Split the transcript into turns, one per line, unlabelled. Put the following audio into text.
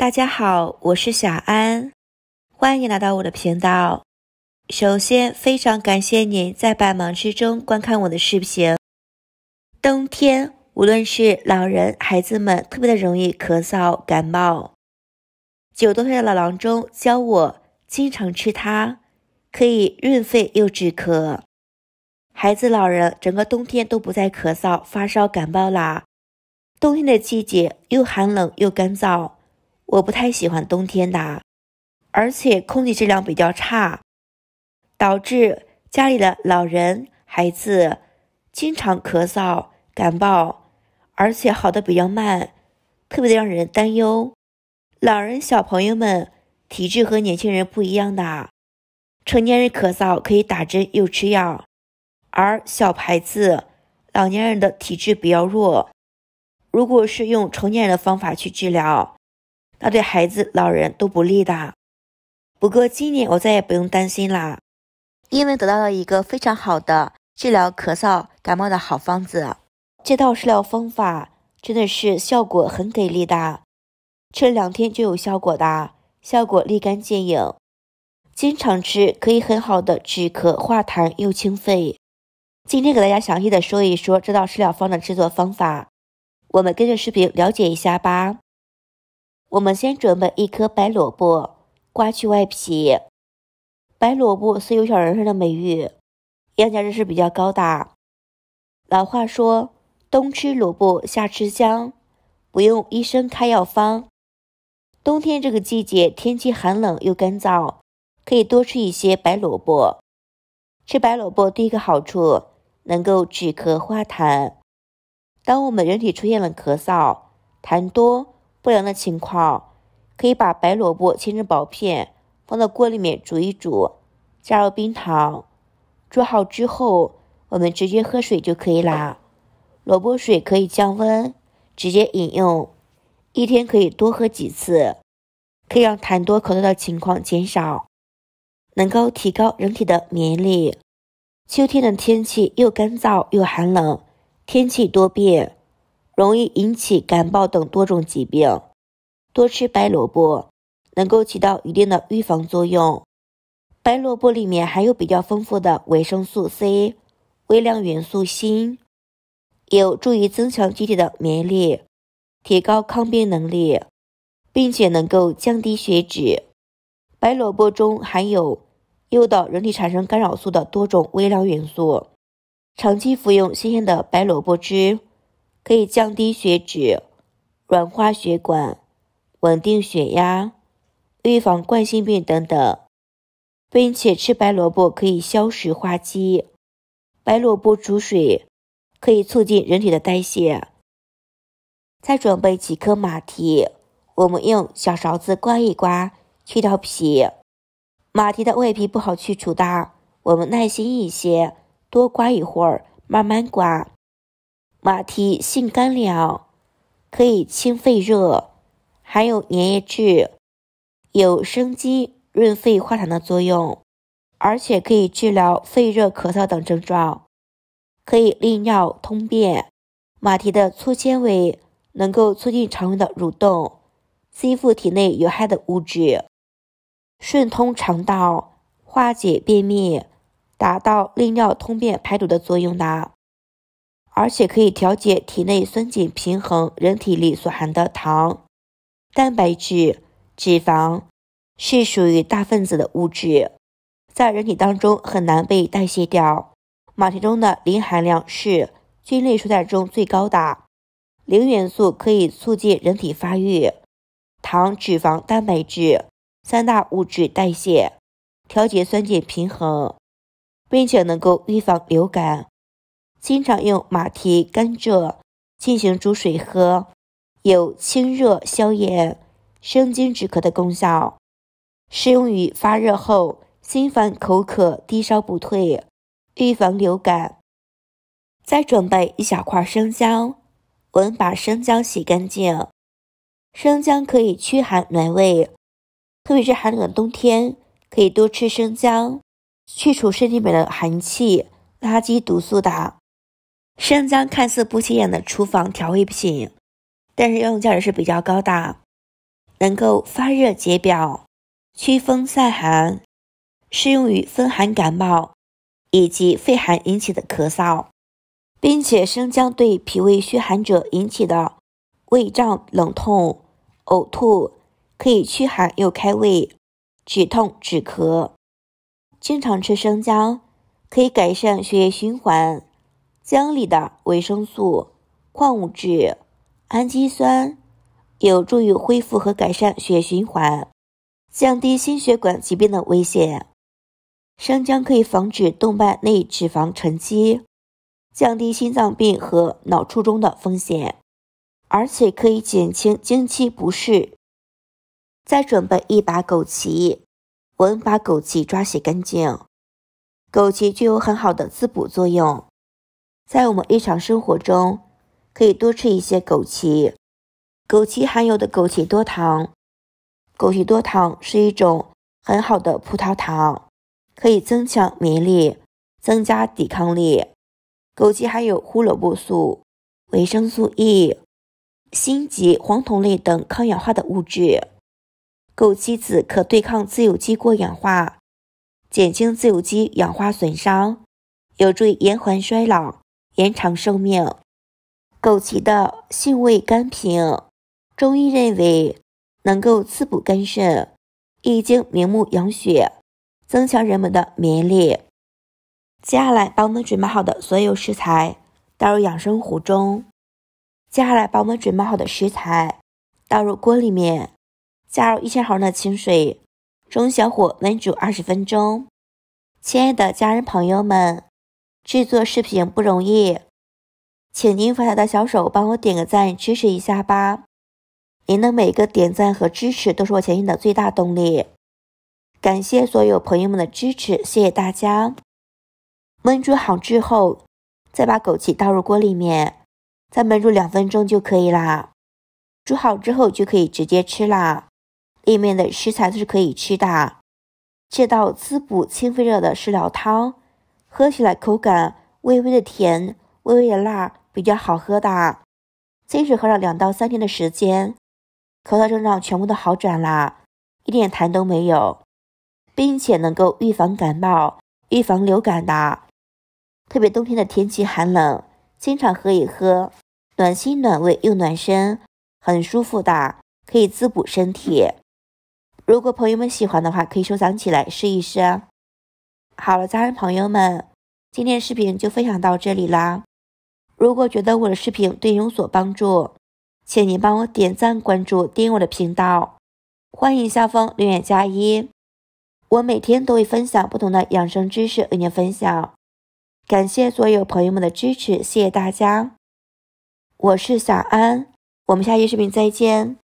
大家好，我是小安，欢迎来到我的频道。首先，非常感谢您在百忙之中观看我的视频。冬天，无论是老人、孩子们，特别的容易咳嗽、感冒。九多岁的老郎中教我经常吃它，可以润肺又止咳，孩子、老人整个冬天都不再咳嗽、发烧、感冒啦。冬天的季节又寒冷又干燥。我不太喜欢冬天的，而且空气质量比较差，导致家里的老人孩子经常咳嗽、感冒，而且好的比较慢，特别的让人担忧。老人、小朋友们体质和年轻人不一样的，成年人咳嗽可以打针又吃药，而小孩子、老年人的体质比较弱，如果是用成年人的方法去治疗。那对孩子、老人都不利的。不过今年我再也不用担心啦，因为得到了一个非常好的治疗咳嗽、感冒的好方子。这套食疗方法真的是效果很给力的，吃了两天就有效果的，效果立竿见影。经常吃可以很好的止咳、化痰又清肺。今天给大家详细的说一说这道食疗方的制作方法，我们跟着视频了解一下吧。我们先准备一颗白萝卜，刮去外皮。白萝卜是有小人参的美誉，营养价值比较高的。老话说，冬吃萝卜夏吃姜，不用医生开药方。冬天这个季节，天气寒冷又干燥，可以多吃一些白萝卜。吃白萝卜第一个好处，能够止咳化痰。当我们人体出现了咳嗽、痰多。不良的情况，可以把白萝卜切成薄片，放到锅里面煮一煮，加入冰糖，煮好之后，我们直接喝水就可以啦。萝卜水可以降温，直接饮用，一天可以多喝几次，可以让痰多咳嗽的情况减少，能够提高人体的免疫力。秋天的天气又干燥又寒冷，天气多变。容易引起感冒等多种疾病。多吃白萝卜能够起到一定的预防作用。白萝卜里面含有比较丰富的维生素 C、微量元素锌，有助于增强机体的免疫力，提高抗病能力，并且能够降低血脂。白萝卜中含有诱导人体产生干扰素的多种微量元素，长期服用新鲜的白萝卜汁。可以降低血脂，软化血管，稳定血压，预防冠心病等等。并且吃白萝卜可以消食化积，白萝卜煮水可以促进人体的代谢。再准备几颗马蹄，我们用小勺子刮一刮，去掉皮。马蹄的外皮不好去除的，我们耐心一些，多刮一会儿，慢慢刮。马蹄性甘凉，可以清肺热，含有粘液质，有生肌润肺化痰的作用，而且可以治疗肺热咳嗽等症状，可以利尿通便。马蹄的粗纤维能够促进肠胃的蠕动，吸附体内有害的物质，顺通肠道，化解便秘，达到利尿通便、排毒的作用的。而且可以调节体内酸碱平衡。人体里所含的糖、蛋白质、脂肪是属于大分子的物质，在人体当中很难被代谢掉。马蹄中的磷含量是菌类蔬菜中最高的，磷元素可以促进人体发育。糖、脂肪、蛋白质三大物质代谢，调节酸碱平衡，并且能够预防流感。经常用马蹄、甘蔗进行煮水喝，有清热、消炎、生津止渴的功效，适用于发热后心烦、口渴、低烧不退，预防流感。再准备一小块生姜，我们把生姜洗干净。生姜可以驱寒暖胃，特别是寒冷的冬天，可以多吃生姜，去除身体里面的寒气、垃圾毒素的。生姜看似不起眼的厨房调味品，但是用价值是比较高的，能够发热解表、驱风散寒，适用于风寒感冒以及肺寒引起的咳嗽，并且生姜对脾胃虚寒者引起的胃胀、冷痛、呕吐，可以驱寒又开胃、止痛止咳。经常吃生姜可以改善血液循环。姜里的维生素、矿物质、氨基酸有助于恢复和改善血循环，降低心血管疾病的危险。生姜可以防止动脉内脂肪沉积，降低心脏病和脑卒中的风险，而且可以减轻经期不适。再准备一把枸杞，我们把枸杞抓洗干净。枸杞具有很好的滋补作用。在我们日常生活中，可以多吃一些枸杞。枸杞含有的枸杞多糖，枸杞多糖是一种很好的葡萄糖，可以增强免疫力，增加抵抗力。枸杞含有胡萝卜素、维生素 E、锌及黄酮类等抗氧化的物质。枸杞子可对抗自由基过氧化，减轻自由基氧化损伤，有助于延缓衰老。延长寿命，枸杞的性味甘平，中医认为能够滋补肝肾、益精明目、养血，增强人们的免疫力。接下来把我们准备好的所有食材倒入养生壶中，接下来把我们准备好的食材倒入锅里面，加入一千毫升的清水，中小火焖煮二十分钟。亲爱的家人朋友们。制作视频不容易，请您发财的小手帮我点个赞支持一下吧！您的每个点赞和支持都是我前进的最大动力。感谢所有朋友们的支持，谢谢大家！焖煮好之后，再把枸杞倒入锅里面，再焖煮两分钟就可以啦。煮好之后就可以直接吃啦，里面的食材都是可以吃的。这道滋补清肺热的食疗汤。喝起来口感微微的甜，微微的辣，比较好喝的。坚持喝了两到三天的时间，咳嗽症状全部都好转啦，一点痰都没有，并且能够预防感冒、预防流感的。特别冬天的天气寒冷，经常喝一喝，暖心暖胃又暖身，很舒服的，可以滋补身体。如果朋友们喜欢的话，可以收藏起来试一试啊。好了，家人朋友们，今天视频就分享到这里啦。如果觉得我的视频对你有所帮助，请您帮我点赞、关注、订阅我的频道。欢迎下方留言加一，我每天都会分享不同的养生知识与您分享。感谢所有朋友们的支持，谢谢大家。我是小安，我们下期视频再见。